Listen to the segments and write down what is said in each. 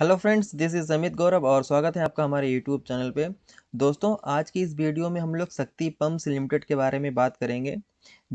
hello friends this is Amit Gaurav और स्वागत है आपका हमारे यूट्यूब चैनल पे दोस्तों आज की इस वीडियो में हम लोग शक्ति पम्प्स लिमिटेड के बारे में बात करेंगे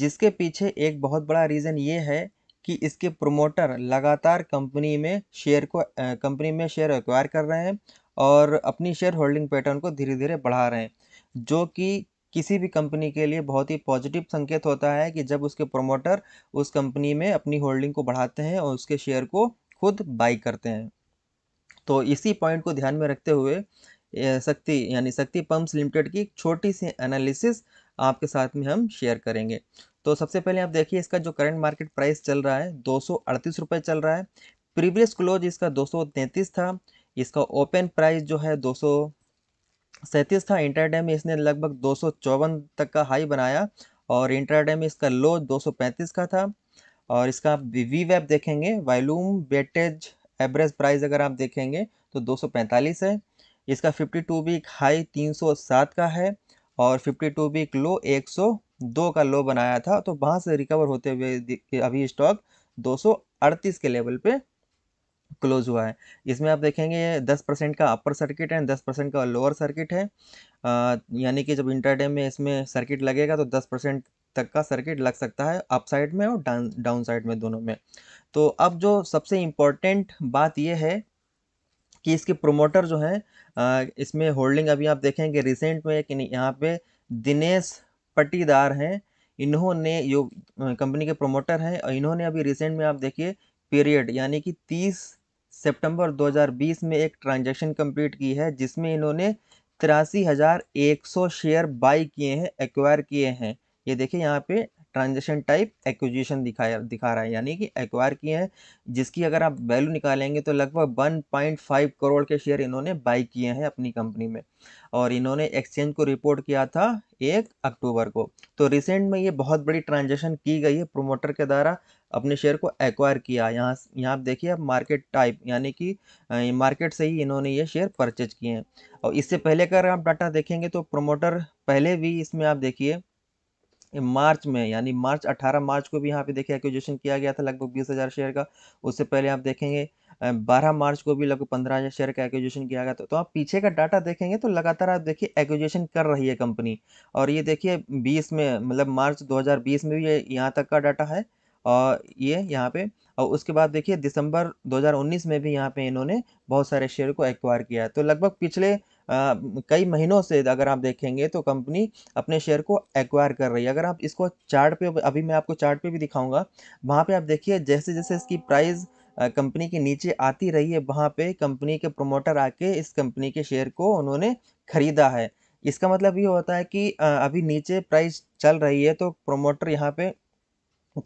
जिसके पीछे एक बहुत बड़ा रीज़न ये है कि इसके प्रोमोटर लगातार कंपनी में शेयर को कंपनी में शेयर एक्वायर कर रहे हैं और अपनी शेयर होल्डिंग पैटर्न को धीरे धीरे बढ़ा रहे हैं जो कि किसी भी कंपनी के लिए बहुत ही पॉजिटिव संकेत होता है कि जब उसके प्रोमोटर उस कंपनी में अपनी होल्डिंग को बढ़ाते हैं और उसके शेयर को खुद बाई करते हैं तो इसी पॉइंट को ध्यान में रखते हुए शक्ति यानी शक्ति पंप्स लिमिटेड की छोटी सी एनालिसिस आपके साथ में हम शेयर करेंगे तो सबसे पहले आप देखिए इसका जो करंट मार्केट प्राइस चल रहा है दो रुपए चल रहा है प्रीवियस क्लोज इसका दो था इसका ओपन प्राइस जो है दो सैंतीस था डे में इसने लगभग दो तक का हाई बनाया और डे में इसका लो पैंतीस का था और इसका वी वैप देखेंगे वॉल्यूम वेटेज एवरेज प्राइस अगर आप देखेंगे तो 245 है इसका 52 वीक हाई 307 का है और 52 वीक लो 102 का लो बनाया था तो वहाँ से रिकवर होते हुए अभी स्टॉक 238 के लेवल पे क्लोज हुआ है इसमें आप देखेंगे 10 परसेंट का अपर सर्किट है 10 परसेंट का लोअर सर्किट है यानी कि जब इंटरडे में इसमें सर्किट लगेगा तो 10 परसेंट तक का सर्किट लग सकता है अप साइड में और डाउन डाउन साइड में दोनों में तो अब जो सबसे इम्पोर्टेंट बात यह है कि इसके प्रोमोटर जो हैं इसमें होल्डिंग अभी आप देखेंगे रिसेंट में एक यहाँ पे दिनेश पट्टीदार हैं इन्होंने यो कंपनी के प्रोमोटर हैं और इन्होंने अभी रिसेंट में आप देखिए पीरियड यानी कि 30 सितंबर 2020 में एक ट्रांजैक्शन कंप्लीट की है जिसमें इन्होंने तिरासी हज़ार एक सौ शेयर बाई किए हैं एक्वायर किए हैं ये देखिए यहाँ पे ट्रांजेक्शन टाइप एक्विजिशन दिखाया दिखा रहा है यानी कि एक्वायर किए हैं जिसकी अगर आप वैल्यू निकालेंगे तो लगभग 1.5 करोड़ के शेयर इन्होंने बाई किए हैं अपनी कंपनी में और इन्होंने एक्सचेंज को रिपोर्ट किया था एक अक्टूबर को तो रिसेंट में ये बहुत बड़ी ट्रांजेक्शन की गई है प्रोमोटर के द्वारा अपने शेयर को एक्वायर किया यहाँ यहाँ आप देखिए आप मार्केट टाइप यानी कि मार्केट से ही इन्होंने ये शेयर परचेज किए हैं और इससे पहले अगर आप डाटा देखेंगे तो प्रोमोटर पहले भी इसमें आप देखिए मार्च में यानी मार्च 18 मार्च को भी यहाँ पे देखिए एक्विजिशन किया गया था लगभग बीस हज़ार शेयर का उससे पहले आप देखेंगे 12 मार्च को भी लगभग पंद्रह हज़ार शेयर का एक्विजिशन किया गया था तो आप पीछे का डाटा देखेंगे तो लगातार आप देखिए एक्विजिशन कर रही है कंपनी और ये देखिए बीस में मतलब मार्च 2020 में भी ये यहाँ तक का डाटा है और ये यहाँ पे और उसके बाद देखिए दिसंबर 2019 में भी यहाँ पे इन्होंने बहुत सारे शेयर को एक्वायर किया तो लगभग पिछले कई महीनों से अगर आप देखेंगे तो कंपनी अपने शेयर को एक्वायर कर रही है अगर आप इसको चार्ट पे अभी मैं आपको चार्ट पे भी दिखाऊंगा वहाँ पे आप देखिए जैसे जैसे इसकी प्राइस कंपनी के नीचे आती रही है वहाँ पे कंपनी के प्रोमोटर आके इस कंपनी के शेयर को उन्होंने खरीदा है इसका मतलब ये होता है कि अभी नीचे प्राइस चल रही है तो प्रोमोटर यहाँ पे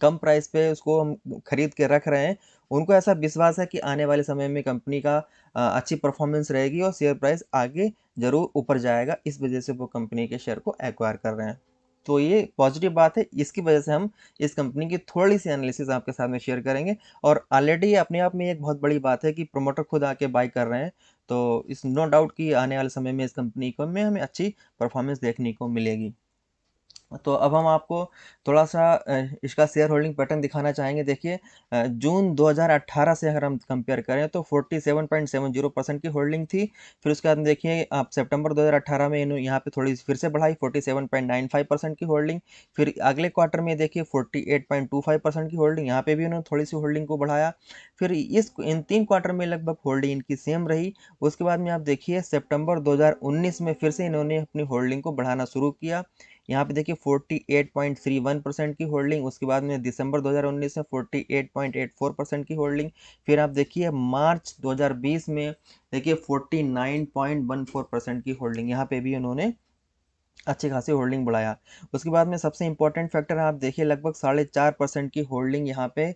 कम प्राइस पे उसको हम खरीद के रख रहे हैं उनको ऐसा विश्वास है कि आने वाले समय में कंपनी का अच्छी परफॉर्मेंस रहेगी और शेयर प्राइस आगे ज़रूर ऊपर जाएगा इस वजह से वो कंपनी के शेयर को एक्वायर कर रहे हैं तो ये पॉजिटिव बात है इसकी वजह से हम इस कंपनी की थोड़ी सी एनालिसिस आपके साथ में शेयर करेंगे और ऑलरेडी अपने आप में एक बहुत बड़ी बात है कि प्रोमोटर खुद आके बाई कर रहे हैं तो इस नो डाउट कि आने वाले समय में इस कंपनी को में हमें अच्छी परफॉर्मेंस देखने को मिलेगी तो अब हम आपको थोड़ा सा इसका शेयर होल्डिंग पैटर्न दिखाना चाहेंगे देखिए जून 2018 से अगर हम कंपेयर करें तो 47.70 परसेंट की होल्डिंग थी फिर उसके बाद देखिए आप सितंबर 2018 में यहाँ पे थोड़ी फिर से बढ़ाई 47.95 परसेंट की होल्डिंग फिर अगले क्वार्टर में देखिए 48.25 परसेंट की होल्डिंग यहाँ पर भी उन्होंने थोड़ी सी होल्डिंग को बढ़ाया फिर इस इन तीन क्वार्टर में लगभग होल्डिंग इनकी सेम रही उसके बाद में आप देखिए सेप्टेम्बर दो में फिर से इन्होंने अपनी होल्डिंग को बढ़ाना शुरू किया यहाँ पे देखिए 48.31 परसेंट की होल्डिंग उसके बाद में दिसंबर 2019 में 48.84 परसेंट की होल्डिंग फिर आप देखिए मार्च 2020 में देखिए 49.14 परसेंट की होल्डिंग यहाँ पे भी उन्होंने अच्छे खासे होल्डिंग बढ़ाया उसके बाद में सबसे इंपॉर्टेंट फैक्टर आप देखिए लगभग साढ़े चार परसेंट की होल्डिंग यहाँ पे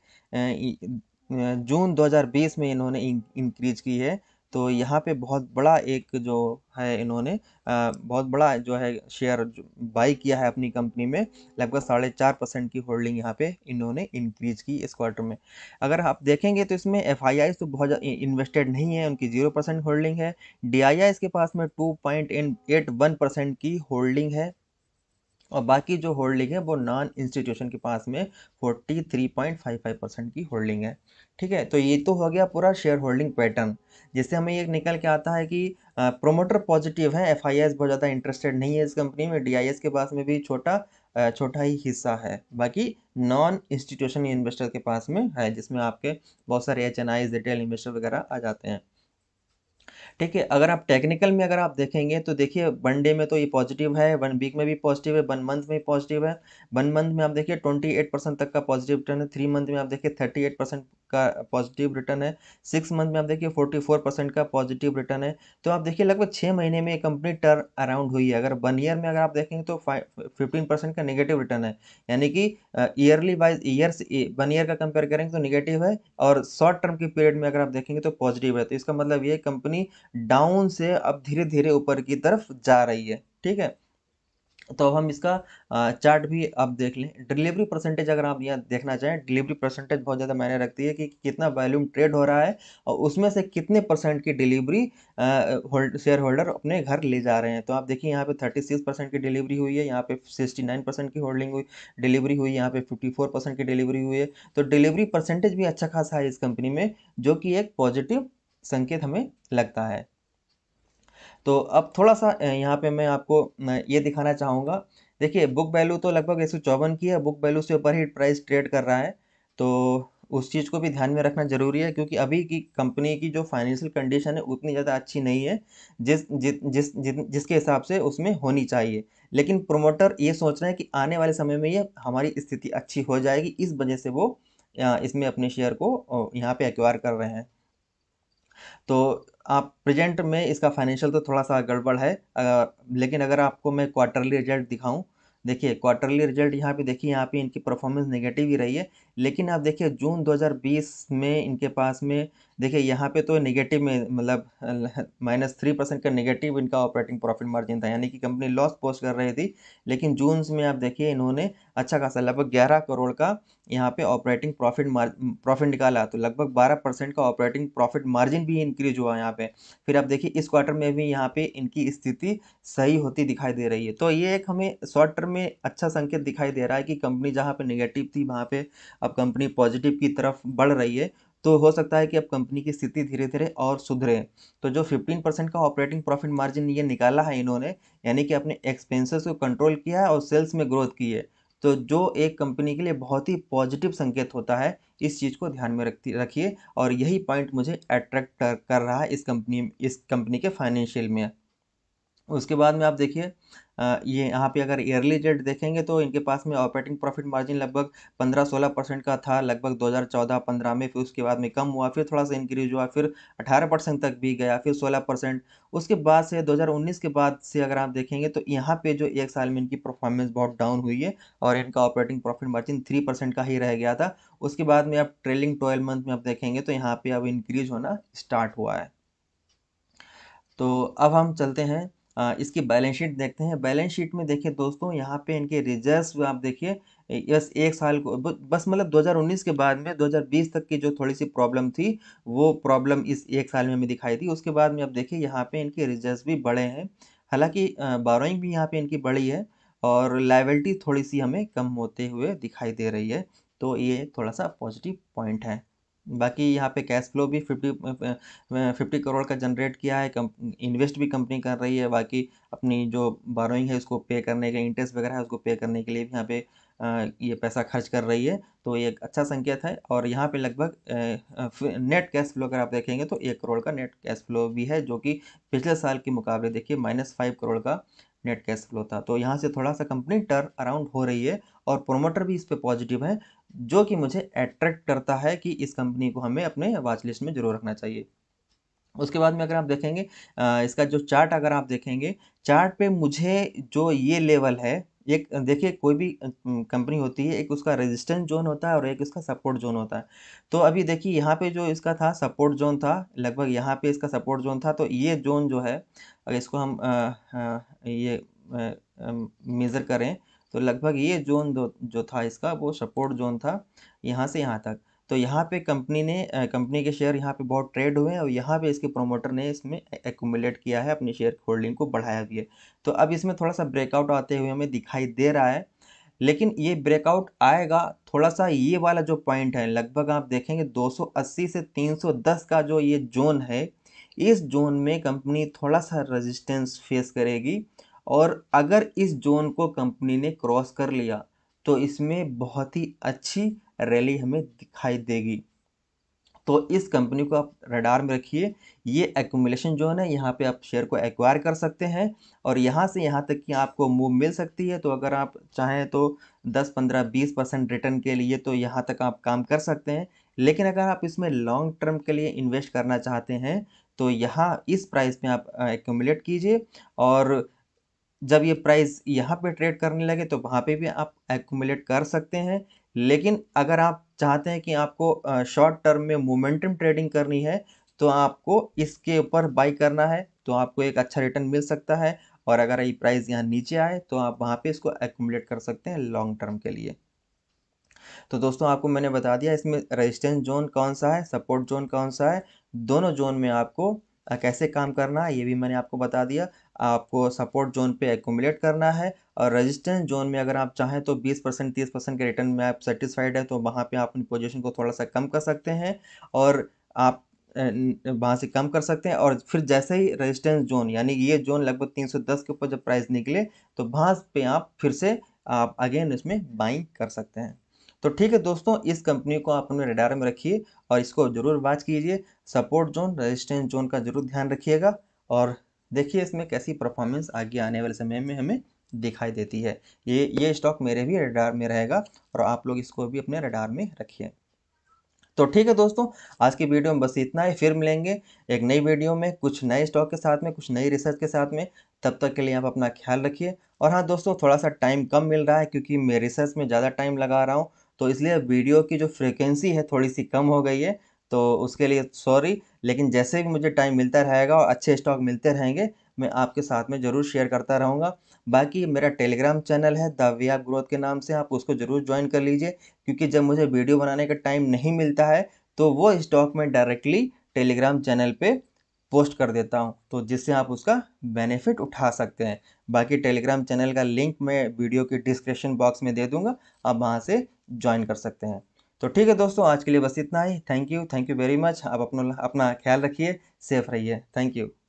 जून 2020 में इन्होंने इंक्रीज की है तो यहाँ पे बहुत बड़ा एक जो है इन्होंने बहुत बड़ा जो है शेयर बाई किया है अपनी कंपनी में लगभग साढ़े चार परसेंट की होल्डिंग यहाँ पे इन्होंने इंक्रीज की इस क्वार्टर में अगर आप देखेंगे तो इसमें एफ तो बहुत इन्वेस्टेड नहीं है उनकी जीरो परसेंट होल्डिंग है डी के पास में टू की होल्डिंग है और बाकी जो होल्डिंग है वो नॉन इंस्टीट्यूशन के पास में forty three point five five percent की होल्डिंग है ठीक है तो ये तो हो गया पूरा शेयर होल्डिंग पैटर्न जिससे हमें ये निकल के आता है कि प्रोमोटर पॉजिटिव है एफ बहुत ज़्यादा इंटरेस्टेड नहीं है इस कंपनी में डी के पास में भी छोटा छोटा ही हिस्सा है बाकी नॉन इंस्टीट्यूशन इन्वेस्टर के पास में है जिसमें आपके बहुत सारे H N Is retail investor वगैरह आ जाते हैं ठीक है अगर आप टेक्निकल में अगर आप देखेंगे तो देखिए वन डे में तो ये पॉजिटिव है वन वीक में भी पॉजिटिव है वन मंथ में पॉजिटिव है वन मंथ में आप देखिए ट्वेंटी एट परसेंट तक का पॉजिटिव रिटर्न है थ्री मंथ में आप देखिए थर्टी एट परसेंट का पॉजिटिव रिटर्न है सिक्स मंथ में आप देखिए फोर्टी फोर परसेंट का पॉजिटिव रिटर्न है तो आप देखिए लगभग छः महीने में कंपनी टर्न अराउंड हुई है अगर वन ईयर में अगर आप देखेंगे तो फिफ्टीन परसेंट का निगेटिव रिटर्न है यानी कि yearly wise year one year का कंपेयर करेंगे तो निगेटिव है और शॉर्ट टर्म के पीरियड में अगर आप देखेंगे तो पॉजिटिव है तो इसका मतलब ये कंपनी डाउन से अब धीरे धीरे ऊपर की तरफ जा रही है ठीक है तो हम इसका चार्ट भी आप देख लें डिलीवरी परसेंटेज अगर आप यहाँ देखना चाहें डिलीवरी परसेंटेज बहुत ज़्यादा मायने रखती है कि कितना वॉल्यूम ट्रेड हो रहा है और उसमें से कितने परसेंट की डिलीवरी होल्ड शेयर होल्डर अपने घर ले जा रहे हैं तो आप देखिए यहाँ पे थर्टी सिक्स परसेंट की डिलीवरी हुई है यहाँ पे सिक्सटी की होल्डिंग हुई डिलीवरी हुई यहाँ पर फिफ्टी की डिलीवरी हुई है तो डिलीवरी परसेंटेज भी अच्छा खासा है इस कंपनी में जो कि एक पॉजिटिव संकेत हमें लगता है तो अब थोड़ा सा यहाँ पे मैं आपको ये दिखाना चाहूँगा देखिए बुक वैल्यू तो लगभग एक सौ की है बुक वैल्यू से ऊपर ही प्राइस ट्रेड कर रहा है तो उस चीज़ को भी ध्यान में रखना जरूरी है क्योंकि अभी की कंपनी की जो फाइनेंशियल कंडीशन है उतनी ज़्यादा अच्छी नहीं है जिस जिस जिस जिसके हिसाब से उसमें होनी चाहिए लेकिन प्रोमोटर ये सोच रहे हैं कि आने वाले समय में ये हमारी स्थिति अच्छी हो जाएगी इस वजह से वो इसमें अपने शेयर को यहाँ पे एक्वायर कर रहे हैं तो आप प्रेजेंट में इसका फाइनेंशियल तो थोड़ा सा गड़बड़ है आ, लेकिन अगर आपको मैं क्वार्टरली रिजल्ट दिखाऊं देखिए क्वार्टरली रिजल्ट यहाँ पे देखिए यहाँ पे इनकी परफॉर्मेंस नेगेटिव ही रही है लेकिन आप देखिए जून 2020 में इनके पास में देखिए यहाँ पे तो नेगेटिव में मतलब माइनस थ्री परसेंट का नेगेटिव इनका ऑपरेटिंग प्रॉफिट मार्जिन था यानी कि कंपनी लॉस पोस्ट कर रही थी लेकिन जून में आप देखिए इन्होंने अच्छा खासा लगभग ग्यारह करोड़ का यहाँ पे ऑपरेटिंग प्रॉफिट प्रॉफिट निकाला तो लगभग बारह परसेंट का ऑपरेटिंग प्रॉफिट मार्जिन भी इंक्रीज हुआ यहाँ पे फिर आप देखिए इस क्वार्टर में भी यहाँ पे इनकी स्थिति सही होती दिखाई दे रही है तो ये एक हमें शॉर्ट टर्म में अच्छा संकेत दिखाई दे रहा है कि कंपनी जहाँ पे नेगेटिव थी वहाँ पे अब कंपनी पॉजिटिव की तरफ बढ़ रही है तो हो सकता है कि अब कंपनी की स्थिति धीरे धीरे और सुधरे तो जो 15 परसेंट का ऑपरेटिंग प्रॉफिट मार्जिन ये निकाला है इन्होंने यानी कि अपने एक्सपेंसेस को कंट्रोल किया है और सेल्स में ग्रोथ की है तो जो एक कंपनी के लिए बहुत ही पॉजिटिव संकेत होता है इस चीज़ को ध्यान में रखती रखिए और यही पॉइंट मुझे अट्रैक्ट कर रहा है इस कंपनी इस कंपनी के फाइनेंशियल में उसके बाद में आप देखिए ये यहाँ पे अगर ईयरली रेट देखेंगे तो इनके पास में ऑपरेटिंग प्रॉफिट मार्जिन लगभग पंद्रह सोलह परसेंट का था लगभग दो हज़ार चौदह पंद्रह में फिर उसके बाद में कम हुआ फिर थोड़ा सा इंक्रीज हुआ फिर अठारह परसेंट तक भी गया फिर सोलह परसेंट उसके बाद से 2019 के बाद से अगर आप देखेंगे तो यहाँ पे जो एक साल में इनकी परफॉर्मेंस बहुत डाउन हुई है और इनका operating profit margin three percent का ही रह गया था उसके बाद में आप ट्रेलिंग ट्वेल्व मंथ में आप देखेंगे तो यहाँ पर अब इंक्रीज होना स्टार्ट हुआ है तो अब हम चलते हैं इसकी बैलेंस शीट देखते हैं बैलेंस शीट में देखिए दोस्तों यहाँ पे इनके रिजर्व्स आप देखिए बस एक साल को बस मतलब 2019 के बाद में 2020 तक की जो थोड़ी सी प्रॉब्लम थी वो प्रॉब्लम इस एक साल में हमें दिखाई थी उसके बाद में आप देखिए यहाँ पे इनके रिजर्व भी बढ़े हैं हालांकि बारोइंग भी यहाँ पे इनकी बढ़ी है और लाइबिलिटी थोड़ी सी हमें कम होते हुए दिखाई दे रही है तो ये थोड़ा सा पॉजिटिव पॉइंट है बाकी यहाँ पे कैश फ्लो भी फिफ्टी फिफ्टी करोड़ का जनरेट किया है कम इन्वेस्ट भी कंपनी कर रही है बाकी अपनी जो बारोइंग है उसको पे करने के इंटरेस्ट वगैरह है उसको पे करने के लिए भी यहाँ पे ये पैसा खर्च कर रही है तो ये एक अच्छा संकेत है और यहाँ पे लगभग नेट कैश फ्लो अगर आप देखेंगे तो एक करोड़ का नेट कैश फ्लो भी है जो कि पिछले साल के मुकाबले देखिए माइनस फाइव करोड़ का नेट कैश फ्लो था तो यहाँ से थोड़ा सा कंपनी टर्न अराउंड हो रही है और प्रोमोटर भी इस पर पॉजिटिव है जो कि मुझे अट्रैक्ट करता है कि इस कंपनी को हमें अपने वॉच लिस्ट में ज़रूर रखना चाहिए उसके बाद में अगर आप देखेंगे इसका जो चार्ट अगर आप देखेंगे चार्ट पे मुझे जो ये लेवल है एक देखिए कोई भी कंपनी होती है एक उसका रेजिस्टेंस जोन होता है और एक इसका सपोर्ट जोन होता है तो अभी देखिए यहाँ पे जो इसका था सपोर्ट जोन था लगभग यहाँ पे इसका सपोर्ट जोन था तो ये जोन जो है अगर इसको हम आ, आ, ये मेज़र करें तो लगभग ये जोन दो जो था इसका वो सपोर्ट जोन था यहाँ से यहाँ तक तो यहाँ पे कंपनी ने कंपनी के शेयर यहाँ पे बहुत ट्रेड हुए हैं और यहाँ पे इसके प्रोमोटर ने इसमें एकोमुलेट किया है अपनी शेयर होल्डिंग को बढ़ाया भी है तो अब इसमें थोड़ा सा ब्रेकआउट आते हुए हमें दिखाई दे रहा है लेकिन ये ब्रेकआउट आएगा थोड़ा सा ये वाला जो पॉइंट है लगभग आप देखेंगे 280 से 310 का जो ये जोन है इस जोन में कंपनी थोड़ा सा रेजिस्टेंस फेस करेगी और अगर इस जोन को कंपनी ने क्रॉस कर लिया तो इसमें बहुत ही अच्छी रैली हमें दिखाई देगी तो इस कंपनी को आप रडार में रखिए ये एक्यूमुलेशन जोन है यहाँ पे आप शेयर को एक्वायर कर सकते हैं और यहाँ से यहाँ तक कि आपको मूव मिल सकती है तो अगर आप चाहें तो 10 15 20 परसेंट रिटर्न के लिए तो यहाँ तक आप काम कर सकते हैं लेकिन अगर आप इसमें लॉन्ग टर्म के लिए इन्वेस्ट करना चाहते हैं तो यहाँ इस प्राइस में आप एक्यूमुलेट कीजिए और जब ये प्राइस यहाँ पे ट्रेड करने लगे तो वहाँ पे भी आप एकुमुलेट कर सकते हैं लेकिन अगर आप चाहते हैं कि आपको शॉर्ट टर्म में मोमेंटम ट्रेडिंग करनी है तो आपको इसके ऊपर बाई करना है तो आपको एक अच्छा रिटर्न मिल सकता है और अगर ये प्राइस यहाँ नीचे आए तो आप वहाँ पे इसको एकुमुलेट कर सकते हैं लॉन्ग टर्म के लिए तो दोस्तों आपको मैंने बता दिया इसमें रजिस्टेंस जोन कौन सा है सपोर्ट जोन कौन सा है दोनों जोन में आपको कैसे काम करना है ये भी मैंने आपको बता दिया आपको सपोर्ट जोन पे एकोमुलेट करना है और रेजिस्टेंस जोन में अगर आप चाहें तो 20 परसेंट तीस परसेंट के रिटर्न में आप सेटिस्फाइड है तो वहाँ पे आप अपनी पोजीशन को थोड़ा सा कम कर सकते हैं और आप वहाँ से कम कर सकते हैं और फिर जैसे ही रेजिस्टेंस जोन यानी ये जोन लगभग तीन के ऊपर जब प्राइस निकले तो वहाँ पर आप फिर से आप अगेन इसमें बाइंग कर सकते हैं तो ठीक है दोस्तों इस कंपनी को आप अपने रेडार में रखिए और इसको ज़रूर वाच कीजिए सपोर्ट जोन रेजिस्टेंस जोन का ज़रूर ध्यान रखिएगा और देखिए इसमें कैसी परफॉर्मेंस आगे आने वाले समय में हमें दिखाई देती है ये ये स्टॉक मेरे भी रडार में रहेगा और आप लोग इसको भी अपने रडार में रखिए तो ठीक है दोस्तों आज की वीडियो में बस इतना ही फिर मिलेंगे एक नई वीडियो में कुछ नए स्टॉक के साथ में कुछ नई रिसर्च के साथ में तब तक के लिए आप अपना ख्याल रखिए और हाँ दोस्तों थोड़ा सा टाइम कम मिल रहा है क्योंकि मैं रिसर्च में ज़्यादा टाइम लगा रहा हूँ तो इसलिए वीडियो की जो फ्रिक्वेंसी है थोड़ी सी कम हो गई है तो उसके लिए सॉरी लेकिन जैसे भी मुझे टाइम मिलता रहेगा और अच्छे स्टॉक मिलते रहेंगे मैं आपके साथ में ज़रूर शेयर करता रहूँगा बाकी मेरा टेलीग्राम चैनल है द वे ऑफ ग्रोथ के नाम से आप उसको ज़रूर ज्वाइन कर लीजिए क्योंकि जब मुझे वीडियो बनाने का टाइम नहीं मिलता है तो वो स्टॉक में डायरेक्टली टेलीग्राम चैनल पे पोस्ट कर देता हूँ तो जिससे आप उसका बेनिफिट उठा सकते हैं बाकी टेलीग्राम चैनल का लिंक मैं वीडियो के डिस्क्रिप्शन बॉक्स में दे दूँगा आप वहाँ से ज्वाइन कर सकते हैं तो ठीक है दोस्तों आज के लिए बस इतना ही thank you thank you very much आप अपना अपना ख्याल रखिए सेफ रहिए थैंक यू